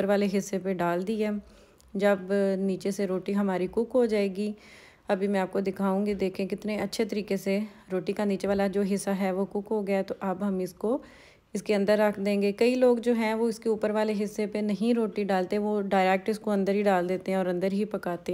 ऊपर वाले हिस्से पे डाल है जब नीचे से रोटी हमारी कुक हो जाएगी अभी मैं आपको दिखाऊंगी देखें कितने अच्छे तरीके से रोटी का नीचे वाला जो हिस्सा है वो कुक हो गया तो अब हम इसको इसके अंदर रख देंगे कई लोग जो हैं वो इसके ऊपर वाले हिस्से पे नहीं रोटी डालते वो डायरेक्ट इसको अंदर ही डाल देते हैं और अंदर ही पकाते हैं